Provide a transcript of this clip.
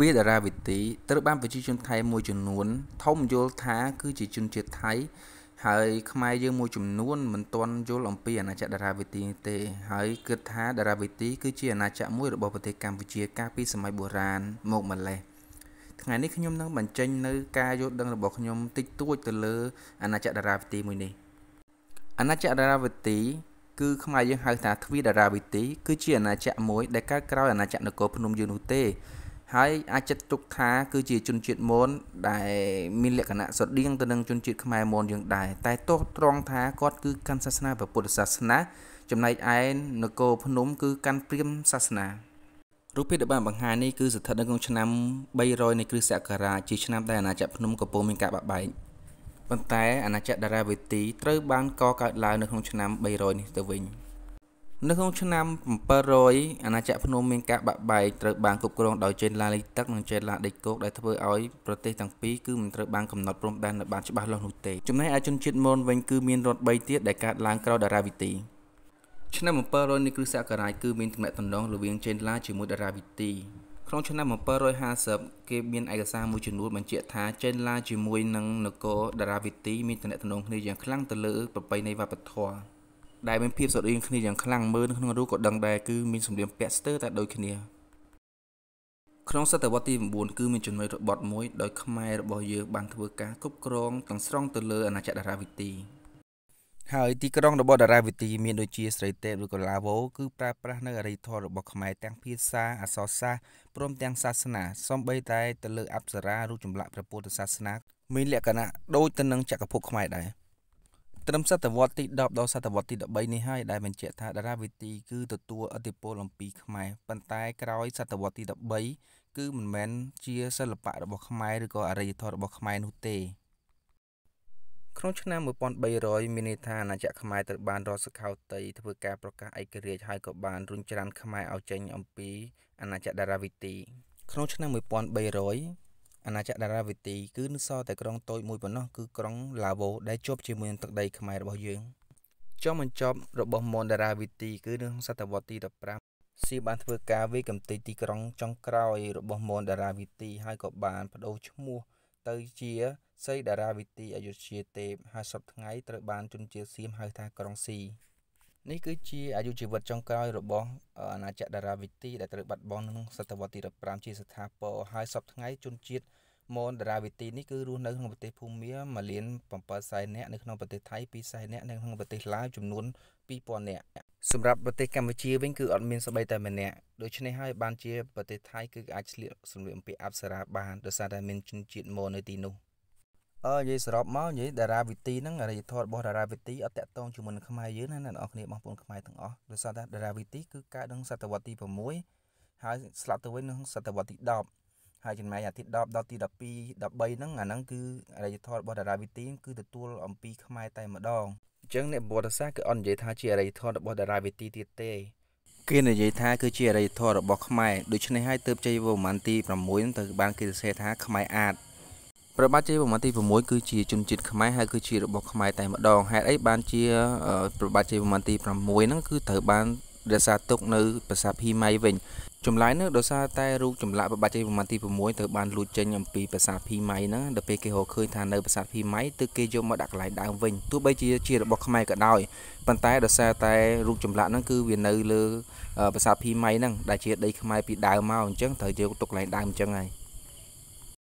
វាតារាវិទីត្រូវបានប្រជាជនថៃមួយចំនួនធំយល់ថា គឺជាជនជាតិថៃហើយខ្មែរយើងមួយចំនួនមិនទាន់យល់អំពីអាណាចក្រតារាវិទីនេះទេ ហើយគិតថាតារាវិទី គឺជាអាណាចក្រមួយរបស់ប្រទេសកម្ពុជា កាលពីសម័យបុរាណមកម្លេះថ្ងៃនេះខ្ញុំនឹងបញ្ចេញនៅការយល់ដឹងរបស់ខ្ញុំតិចតួចទៅលើអាណាចក្រតារាវិទីមួយនេះអាណាចក្រតារាវិទី គឺខ្មែរយើងហៅថាទ្វីបតារាវិទី គឺជាអាណាចក្រមួយដែលកើតក្រោយអាណាចក្រនគរភ្នំយើងនោះទេហើយអាចចាត់ទុកថាគឺជាជនជាតិមនដែលមានលក្ខណៈស្រដៀងទៅនឹងជនជាតិខ្មែរមនយើងដែរតែទោះត្រង់ថាគាត់គឺកាន់សាសនាពុទ្ធសាសនាចំណែកឯនគរភ្នំគឺកាន់ព្រាហ្មណ៍សាសនារូបភាពដែលបានបង្ហាញនេះគឺស្ថិតនៅក្នុងឆ្នាំ300នៃគ្រិស្តសករាជជាឆ្នាំដែលអាណាចក្រភ្នំកំពុងមានការបាក់បែកប៉ុន្តែអាណាចក្រដារាវេទីត្រូវបានកកើតឡើងនៅក្នុងឆ្នាំ300នេះទៅវិញ។នៅក្នុងឆ្នាំ700អាណាចក្រភ្នំមានការបាក់បែកត្រូវបានគ្រប់គ្រងដោយចេនឡាលីទឹកនិងចេនឡាដេកគោកដែលធ្វើឲ្យប្រទេសទាំងពីរគឺមិនត្រូវបានកំណត់ព្រំដែនដោយបានច្បាស់លាស់នោះទេចំណែកឯជនជាតិមនវិញគឺមានរដ្ឋ3ទៀតដែលកើតឡើងក្រោយតារាវិទីឆ្នាំ700នៃគ្រិស្តសករាជគឺមានទំនាក់ទំនងរវាងចេនឡាជាមួយតារាវិទីក្នុងឆ្នាំ750គេមានឯកសារមួយចំនួនបញ្ជាក់ថាចេនឡាជាមួយនឹងនគរតារាវិទីមានទំនាក់ទំនងគ្នាយ៉ាងខ្លាំងទៅលើប្រពៃណីវប្បធម៌ដែលមានភាពស្រដៀងគ្នាយ៉ាងខ្លាំងមើលនៅក្នុងរូបក៏ដឹងដែរគឺមានសម្លៀកបំពាក់ស្ទើរតែដូចគ្នាក្នុងសតវត្សទី9គឺមានចំណុចរបត់មួយដោយខ្មែររបស់យើងបានធ្វើការគ្រប់គ្រងទាំងស្រុងទៅលើអាណាចក្រតារាវិទី ហើយទីក្រុងរបស់តារាវិទីមានដូចជាស្រីទេពឬក៏ឡាវគឺប្រើប្រាស់នៅអរិយធម៌របស់ខ្មែរទាំងភាសាអក្សរសាស្ត្រព្រមទាំង សាសនាសំបីតែទៅលើអប្សរារូបចម្លាក់ព្រះពុទ្ធសាសនាមានលក្ខណៈដូចទៅនឹងចក្រភពខ្មែរដែរត្រឹមសតវត្សទី10ដល់សតវត្សទី13នេះហើយដែលបញ្ជាក់ថាតារាវិទី គឺទទួលឥទ្ធិពលអំពីខ្មែរប៉ុន្តែក្រោយសតវត្សទី13គឺមិនមែនជាសិល្បៈរបស់ខ្មែរឬក៏អរិយធម៌របស់ខ្មែរនោះទេក្នុងឆ្នាំ1300មានន័យថាអាណាចក្រខ្មែរត្រូវបានរដ្ឋសកលតីធ្វើការប្រកាសឯករាជ្យហើយក៏បានរុញច្រានខ្មែរឲ្យចេញអំពីអាណាចក្រដារាវិទីក្នុងឆ្នាំ1300អាណាចក្រដារាវិទីគឺនៅសល់តែក្រុងតូចមួយប៉ុណ្ណោះគឺក្រុងឡាវូដែលជាប់ជាមួយនឹងទឹកដីខ្មែររបស់យើងចុងបញ្ចប់របស់មនដារាវិទីគឺនៅក្នុងសតវត្សទី15ស៊ីបានធ្វើការវាយកំទេចទីក្រុងចុងក្រោយរបស់មនដារាវិទីហើយក៏បានបដូរឈ្មោះទៅជាសីដារាវិទីអយុធ្យាទេពហើយសពថ្ងៃត្រូវបានជនជាតិសៀមហៅថាក្រុងស៊ីនេះគឺជាអាយុជីវិតចុងក្រោយរបស់អាណាចក្រដារាវីទីដែលត្រូវបាត់បង់ក្នុងសតវត្សទី15ជាស្ថាពរហើយសពថ្ងៃជនជាតិមនដារាវីទីនេះគឺរស់នៅក្នុងប្រទេសភូមាម៉ាលៀន7សែននាក់នៅក្នុងប្រទេសថៃ2សែននាក់នៅក្នុងប្រទេសឡាវចំនួន2000នាក់សម្រាប់ប្រទេសកម្ពុជាវិញគឺអត់មានស្បែកតែម្នាក់ដូច្នេះហើយបានជាប្រទេសថៃគឺអាចឆ្លៀកសម្លៀកបំពាក់អប្សរាបានដោយសារតែមានជនជាតិមននៅទីនោះ។អឺនិយាយសរុបមកនិយាយតារាវិទីហ្នឹងអរិយធម៌របស់តារាវិទីអត់តកតងជាមួយនឹងខ្មែរយើងណាអ្នកនរគ្នាបងប្អូនខ្មែរទាំងអស់ដោយសារតែតារាវិទីគឺកើតក្នុងសតវត្សទី6ហើយស្លាប់ទៅវិញក្នុងសតវត្សទី10ហើយចំណែកអាទិ10ដល់ទី12 13ហ្នឹងអាហ្នឹងគឺអរិយធម៌របស់តារាវិទីគឺទទួលអំពីខ្មែរតែម្ដងអញ្ចឹងអ្នកប្រវត្តិសាស្ត្រគឺអត់និយាយថាជាអរិយធម៌របស់តារាវិទីទៀតទេគេនិយាយថាគឺជាអរិយធម៌របស់ខ្មែរដូច្នេះហើយទើបជ័យវរ្ម័នទី6ទៅបានគេសរសេរថាខ្មែរអាចព្រះបាទជ័យវរ្ម័នទី6គឺជាជនជាតិខ្មែរហើយគឺជារបស់ខ្មែរតែម្ដងហេតុអីបានជាព្រះបាទជ័យវរ្ម័នទី6ហ្នឹងគឺត្រូវបានរក្សាទុកនៅប្រាសាទភីម៉ៃវិញចម្លើយនេះដោយសារតែរូបចម្លាក់ព្រះបាទជ័យវរ្ម័នទី6ត្រូវបានលួចចេញអំពីប្រាសាទភីម៉ៃហ្នឹងដល់ពេលគេរកឃើញថានៅប្រាសាទភីម៉ៃទើបគេយកមកដាក់កន្លែងដើមវិញទោះបីជាជារបស់ខ្មែរក៏ដោយប៉ុន្តែដោយសារតែរូបចម្លាក់ហ្នឹងគឺវានៅលើប្រាសាទភីម៉ៃហ្នឹងដែលជាដីខ្មែរពីដើមមកអញ្ចឹងត្រូវយកទុកកន្លែងដើមអញ្ចឹងហើយ